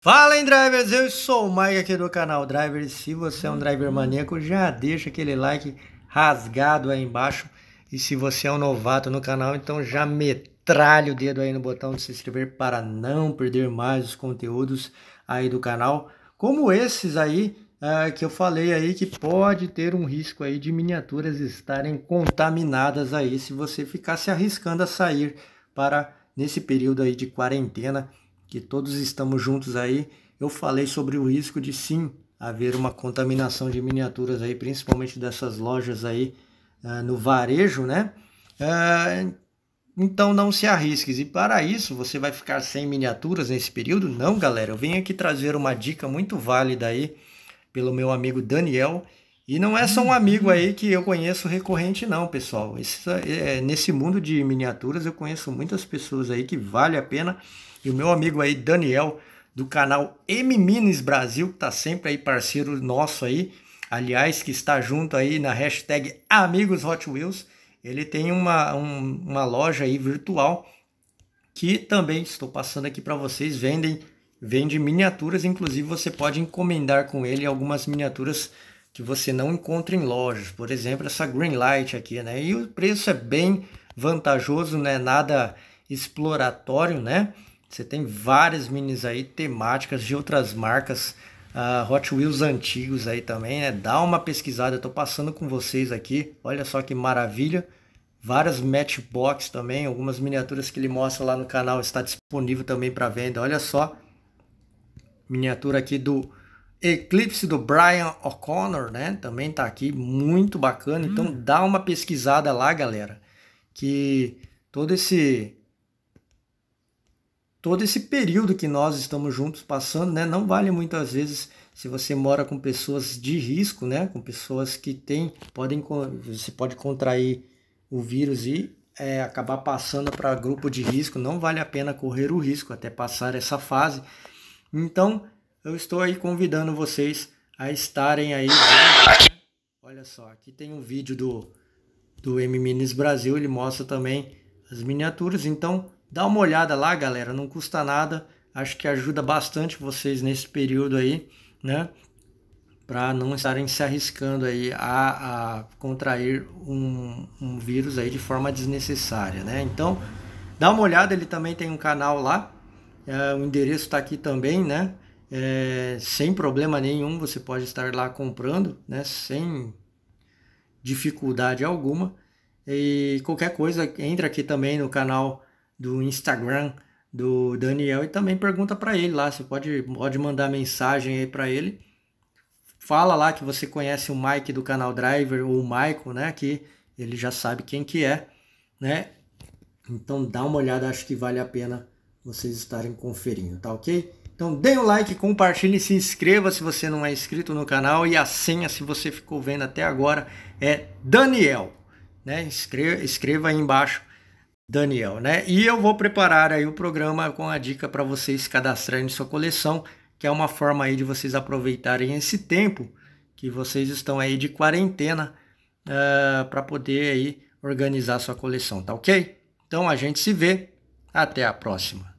Fala em drivers, eu sou o Mike aqui do canal Drivers. Se você é um driver maníaco, já deixa aquele like rasgado aí embaixo. E se você é um novato no canal, então já metralha o dedo aí no botão de se inscrever para não perder mais os conteúdos aí do canal, como esses aí uh, que eu falei aí que pode ter um risco aí de miniaturas estarem contaminadas aí se você ficar se arriscando a sair para nesse período aí de quarentena que todos estamos juntos aí, eu falei sobre o risco de sim haver uma contaminação de miniaturas aí, principalmente dessas lojas aí uh, no varejo, né? Uh, então não se arrisque. E para isso, você vai ficar sem miniaturas nesse período? Não, galera. Eu vim aqui trazer uma dica muito válida aí pelo meu amigo Daniel e não é só um amigo uhum. aí que eu conheço recorrente, não, pessoal. Esse, é, é, nesse mundo de miniaturas eu conheço muitas pessoas aí que vale a pena. E o meu amigo aí, Daniel, do canal M Minis Brasil, que tá sempre aí parceiro nosso aí. Aliás, que está junto aí na hashtag Amigos Hot Wheels. Ele tem uma, um, uma loja aí virtual que também estou passando aqui para vocês. Vendem, vende miniaturas, inclusive você pode encomendar com ele algumas miniaturas que você não encontra em lojas. Por exemplo, essa green light aqui, né? E o preço é bem vantajoso, não é nada exploratório, né? Você tem várias minis aí temáticas de outras marcas, uh, Hot Wheels antigos aí também, né? Dá uma pesquisada, eu tô passando com vocês aqui. Olha só que maravilha. Várias Matchbox também, algumas miniaturas que ele mostra lá no canal está disponível também para venda. Olha só, miniatura aqui do Eclipse do Brian O'Connor, né? Também tá aqui, muito bacana. Então, hum. Então dá uma pesquisada lá, galera. Que todo esse todo esse período que nós estamos juntos passando, né? Não vale muitas vezes se você mora com pessoas de risco, né? Com pessoas que têm podem você pode contrair o vírus e é, acabar passando para grupo de risco. Não vale a pena correr o risco até passar essa fase. Então eu estou aí convidando vocês a estarem aí. Vendo, Olha só, aqui tem um vídeo do, do M-Minis Brasil, ele mostra também as miniaturas. Então, dá uma olhada lá, galera, não custa nada. Acho que ajuda bastante vocês nesse período aí, né? Para não estarem se arriscando aí a, a contrair um, um vírus aí de forma desnecessária, né? Então, dá uma olhada, ele também tem um canal lá. É, o endereço está aqui também, né? é, sem problema nenhum, você pode estar lá comprando, né, sem dificuldade alguma. E qualquer coisa, entra aqui também no canal do Instagram do Daniel e também pergunta para ele lá. Você pode, pode mandar mensagem aí para ele. Fala lá que você conhece o Mike do canal Driver ou o Michael, né? Que ele já sabe quem que é, né? Então dá uma olhada, acho que vale a pena vocês estarem conferindo, tá ok? Então dê um like, compartilhe, se inscreva se você não é inscrito no canal e a senha, se você ficou vendo até agora, é Daniel. Né? Escreva, escreva aí embaixo Daniel, né? E eu vou preparar aí o programa com a dica para vocês cadastrarem sua coleção, que é uma forma aí de vocês aproveitarem esse tempo que vocês estão aí de quarentena uh, ah, para poder aí organizar sua coleção, tá ok? Então a gente se vê, até a próxima.